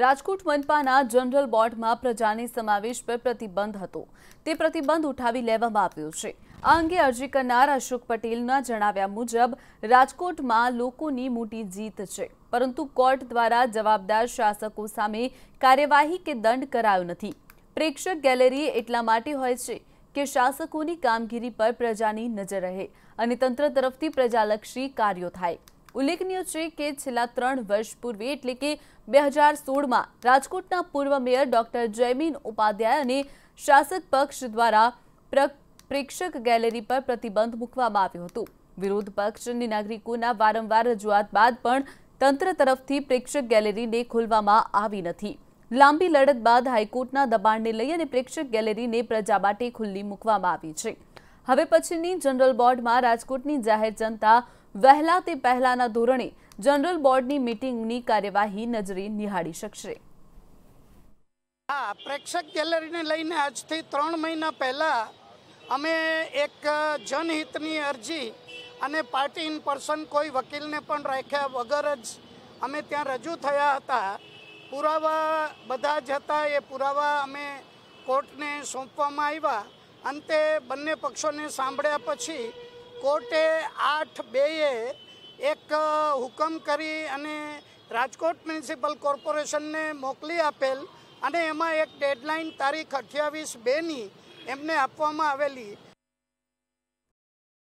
Rajkot મનપાના general બોર્ડમાં પ્રજાની સમાવેશ પર પ્રતિબંધ હતો તે પ્રતિબંધ ઉઠાવી લેવામાં આવ્યો છે આ અંગે અરજી કરનાર અશોક પટેલના જણાવ્યા મુજબ રાજકોટમાં લોકોની મોટી જીત છે પરંતુ કોર્ટ દ્વારા જવાબદાર શાસકો સામે કાર્યવાહી કે દંડ કરાયો નથી પ્રેક્ષક ગેલેરી એટલા માટે હોય છે કે શાસકોની કામગીરી પર પ્રજાની નજર રહે અને તંત્ર તરફથી પ્રજાલક્ષી કાર્યો થાય ઉલ્લેખનીય છે કે છેલ્લા ત્રણ વર્ષ પૂર્વે એટલે કે બે હજાર સોળમાં રાજકોટના પૂર્વ મેયર ડોક્ટર જયમીન ઉપાધ્યાય અને શાસક પક્ષ દ્વારા પ્રેક્ષક ગેલેરી પર પ્રતિબંધ મૂકવામાં આવ્યો હતો વિરોધ પક્ષ અને નાગરિકોના વારંવાર રજૂઆત બાદ પણ તંત્ર તરફથી પ્રેક્ષક ગેલેરીને ખોલવામાં આવી નથી લાંબી લડત બાદ હાઈકોર્ટના દબાણને લઈ અને પ્રેક્ષક ગેલેરીને પ્રજા માટે ખુલ્લી મૂકવામાં આવી છે હવે પછીની જનરલ બોર્ડમાં રાજકોટની જાહેર જનતા વહેલા તે પહેલાના ધોરણે જનરલ બોર્ડની મીટિંગની કાર્યવાહી નજરે નિહાળી શકશે હા પ્રેક્ષક ગેલેરીને લઈને આજથી ત્રણ મહિના પહેલાં અમે એક જનહિતની અરજી અને પાર્ટી ઇન પર્સન કોઈ વકીલને પણ રાખ્યા વગર જ અમે ત્યાં રજૂ થયા હતા પુરાવા બધા જ હતા એ પુરાવા અમે કોર્ટને સોંપવામાં આવ્યા અંતે બંને પક્ષોને સાંભળ્યા પછી કોર્ટે આઠ બેએ એક હુકમ કરી અને રાજકોટ મ્યુનિસિપલ કોર્પોરેશનને મોકલી આપેલ અને એમાં એક ડેડલાઇન તારીખ અઠ્યાવીસ બેની એમને આપવામાં આવેલી